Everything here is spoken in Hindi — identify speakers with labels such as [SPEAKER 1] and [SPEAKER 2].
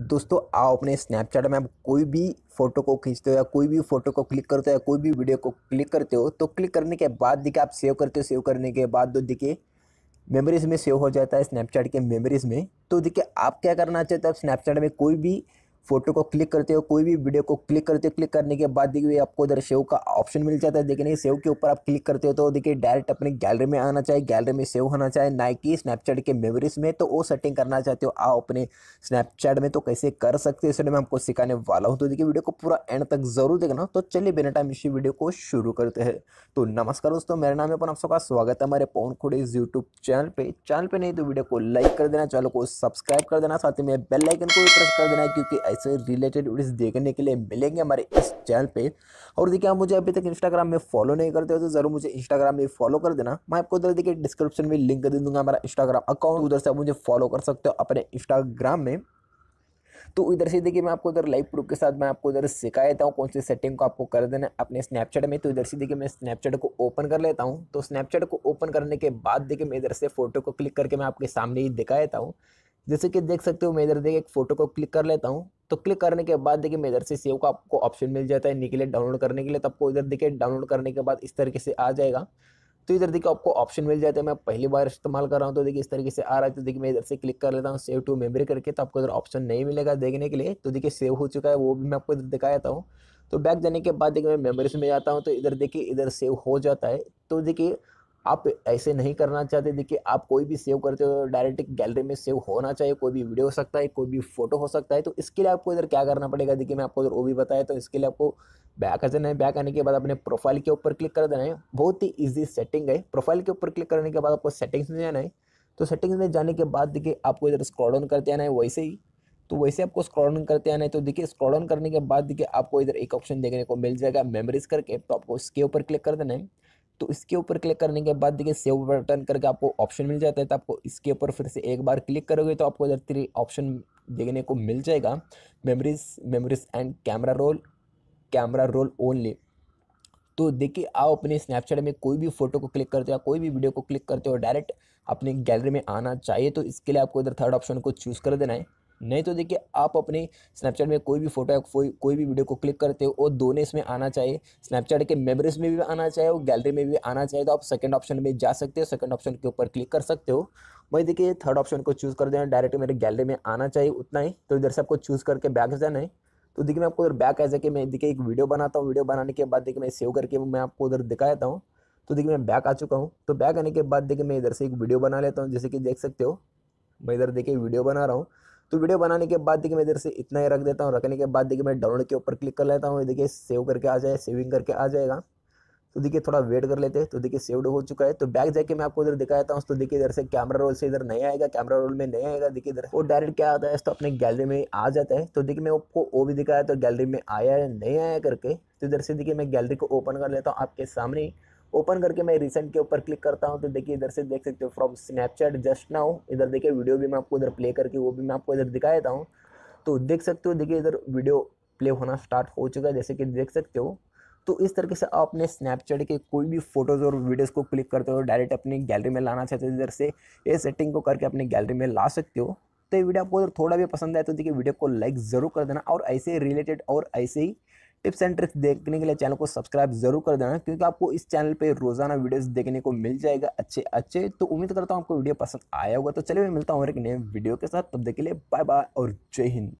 [SPEAKER 1] दोस्तों आप अपने स्नैपचैट में आप कोई भी फ़ोटो को खींचते हो या कोई भी फ़ोटो को क्लिक करते हो या कोई भी वीडियो को क्लिक करते हो तो क्लिक करने के बाद देखिए आप सेव करते हो सेव करने के बाद तो देखिए मेमोरीज़ में सेव हो जाता है स्नैपचैट के मेमोरीज़ में तो देखिए आप क्या करना चाहते हो आप स्नैपचैट में कोई भी फोटो को क्लिक करते हो कोई भी वीडियो को क्लिक करते हो क्लिक करने के बाद देखिए आपको इधर सेव का ऑप्शन मिल जाता है देखिए सेव के ऊपर आप क्लिक करते हो तो देखिए डायरेक्ट अपनी गैलरी में आना चाहिए गैलरी में सेव होना चाहिए ना कि स्नैपचैट के मेमोरीज में तो वो सेटिंग करना चाहते हो आप अपने स्नैपचैट में तो कैसे कर सकते हो इसलिए मैं आपको सिखाने वाला हूँ तो देखिए वीडियो को पूरा एंड तक जरूर देखना तो चलिए बिना टाइम इसी वीडियो को शुरू करते हैं तो नमस्कार दोस्तों मेरा नाम है अपन आप सबका स्वागत है हमारे पवन खोड़े यूट्यूब चैनल पर चैनल पर नहीं तो वीडियो को लाइक कर देना चैनल को सब्सक्राइब कर देना साथ ही में बेल को भी प्रेस कर देना क्योंकि से रिलेटेड वीडियोस देखने के लिए मिलेंगे हमारे इस चैनल पे और देखिए आप मुझे अभी तक इंस्टाग्राम में फॉलो नहीं करते हो तो ज़रूर मुझे इंस्टाग्राम में फॉलो कर देना मैं आपको उधर देखिए डिस्क्रिप्शन में लिंक दे दूँगा हमारा इंस्टाग्राम अकाउंट उधर से आप मुझे फॉलो कर सकते हो अपने इंस्टाग्राम में तो इधर से देखिए मैं आपको इधर लाइव प्रूफ के साथ मैं आपको इधर सिखा देता हूँ कौन सी सेटिंग को आपको कर देना अपने स्नैपचैट में तो इधर से देखिए मैं स्नैपचैट को ओपन कर लेता हूँ तो स्नैपचैट को ओपन करने के बाद देखिए मैं इधर से फोटो को क्लिक करके मैं आपके सामने ही दिखा देता हूँ जैसे कि देख सकते हो मैं इधर देखिए एक फ़ोटो को क्लिक कर लेता हूँ तो क्लिक करने के बाद देखिए मैं इधर से सेव का आपको ऑप्शन मिल जाता है निकले डाउनलोड करने के लिए तो आपको इधर देखिए डाउनलोड करने के बाद इस तरीके से आ जाएगा तो इधर देखिए आपको ऑप्शन मिल जाता है मैं पहली बार इस्तेमाल कर रहा हूँ तो देखिए इस तरीके से आ रहा है तो देखिए मैं इधर से क्लिक कर लेता हूँ सेव टू मेमरी करके तो आपको इधर ऑप्शन नहीं मिलेगा देखने के लिए तो देखिए सेव हो चुका है वो भी मैं आपको इधर दिखा जाता हूँ तो बैक जाने के बाद देखिए मैं मेमोरीज में जाता हूँ तो इधर देखिए इधर सेव हो जाता है तो देखिए आप ऐसे नहीं करना चाहते देखिए आप कोई भी सेव करते हो डायरेक्ट गैलरी में सेव होना चाहिए कोई भी वीडियो हो सकता है कोई भी फोटो हो सकता है तो इसके लिए आपको इधर क्या करना पड़ेगा देखिए मैं आपको इधर वो भी बताया तो इसके लिए आपको बैक आ जाना है बैक आने के बाद अपने प्रोफाइल के ऊपर क्लिक कर देना है बहुत ही ईजी सेटिंग है प्रोफाइल के ऊपर क्लिक करने के बाद आपको सेटिंग्स में जाना है तो सेटिंग्स में जाने के बाद देखिए आपको इधर स्क्रॉल डाउन करते आना है वैसे ही तो वैसे आपको स्क्रॉल डाउन करते आना है तो देखिए स्क्रॉल डाउन करने के बाद देखिए आपको इधर एक ऑप्शन देखने को मिल जाएगा मेमोरीज करके तो आपको इसके ऊपर क्लिक कर देना है तो इसके ऊपर क्लिक करने के बाद देखिए सेव बटन करके आपको ऑप्शन मिल जाता है तो आपको इसके ऊपर फिर से एक बार क्लिक करोगे तो आपको इधर थ्री ऑप्शन देखने को मिल जाएगा memories memories and camera roll camera roll only तो देखिए आप अपने स्नैपचैट में कोई भी फोटो को क्लिक करते हो या कोई भी वीडियो को क्लिक करते हो डायरेक्ट अपने गैलरी में आना चाहिए तो इसके लिए आपको इधर थर्ड ऑप्शन को चूज़ कर देना है नहीं तो देखिए आप अपने स्नैपचैट में कोई भी फोटो या कोई कोई भी वीडियो को क्लिक करते हो और दोनों इसमें आना चाहिए स्नैपचैट के मेमरीज में भी आना चाहिए और गैलरी में भी आना चाहिए तो आप सेकंड ऑप्शन में जा सकते हो सेकंड ऑप्शन के ऊपर क्लिक कर सकते हो वही देखिए थर्ड ऑप्शन को चूज़ कर देना डायरेक्ट मेरे गैलरी में आना चाहिए उतना ही तो इधर से आपको चूज़ करके बैक जाना है तो देखिए मैं आपको उधर बैक ऐसा कि मैं देखिए एक वीडियो बनाता हूँ वीडियो बनाने के बाद देखिए मैं सेव करके मैं आपको उधर दिखाता हूँ तो देखिए मैं बैक आ चुका हूँ तो बैक आने के बाद देखिए मैं इधर से एक वीडियो बना लेता हूँ जैसे कि देख सकते हो मैं इधर देखिए वीडियो बना रहा हूँ तो वीडियो बनाने के बाद देखिए मैं इधर से इतना ही रख देता हूँ रखने के बाद देखिए मैं डाउनलोड के ऊपर क्लिक कर लेता हूँ देखिए सेव करके आ जाए सेविंग करके आ जाएगा तो देखिए थोड़ा वेट कर लेते हैं तो देखिए सेव्ड हो चुका है तो बैक जाके मैं आपको इधर देता हूँ तो देखिए इधर से कैमरा रोल से इधर नहीं आएगा कैमरा रोल में नहीं आएगा देखिए इधर वो डायरेक्ट क्या आता है तो अपने गैलरी में आ जाता है तो देखिए मैं आपको वो भी दिखाया तो गैलरी में आया है नहीं आया करके तो इधर से देखिए मैं गैलरी को ओपन कर लेता हूँ आपके सामने ओपन करके मैं रिसेंट के ऊपर क्लिक करता हूँ तो देखिए इधर से देख सकते हो फ्रॉम स्नैपचैट जस्ट नाउ इधर देखिए वीडियो भी मैं आपको इधर प्ले करके वो भी मैं आपको इधर दिखा देता हूँ तो देख सकते हो देखिए इधर वीडियो प्ले होना स्टार्ट हो चुका है जैसे कि देख सकते हो तो इस तरीके से आप अपने स्नैपचैट के कोई भी फोटोज़ और वीडियोज़ को क्लिक करते हो डायरेक्ट अपनी गैलरी में लाना चाहते हो इधर से ये सेटिंग को करके अपनी गैलरी में ला सकते हो तो ये वीडियो आपको थोड़ा भी पसंद आए तो देखिए वीडियो को लाइक ज़रूर कर देना और ऐसे रिलेटेड और ऐसे ही टिप्स एंड ट्रिक्स देखने के लिए चैनल को सब्सक्राइब जरूर कर देना क्योंकि आपको इस चैनल पे रोजाना वीडियोस देखने को मिल जाएगा अच्छे अच्छे तो उम्मीद करता हूँ आपको वीडियो पसंद आया होगा तो चलिए मैं मिलता हूँ और एक नए वीडियो के साथ तब देख के लिए बाय बाय और जय हिंद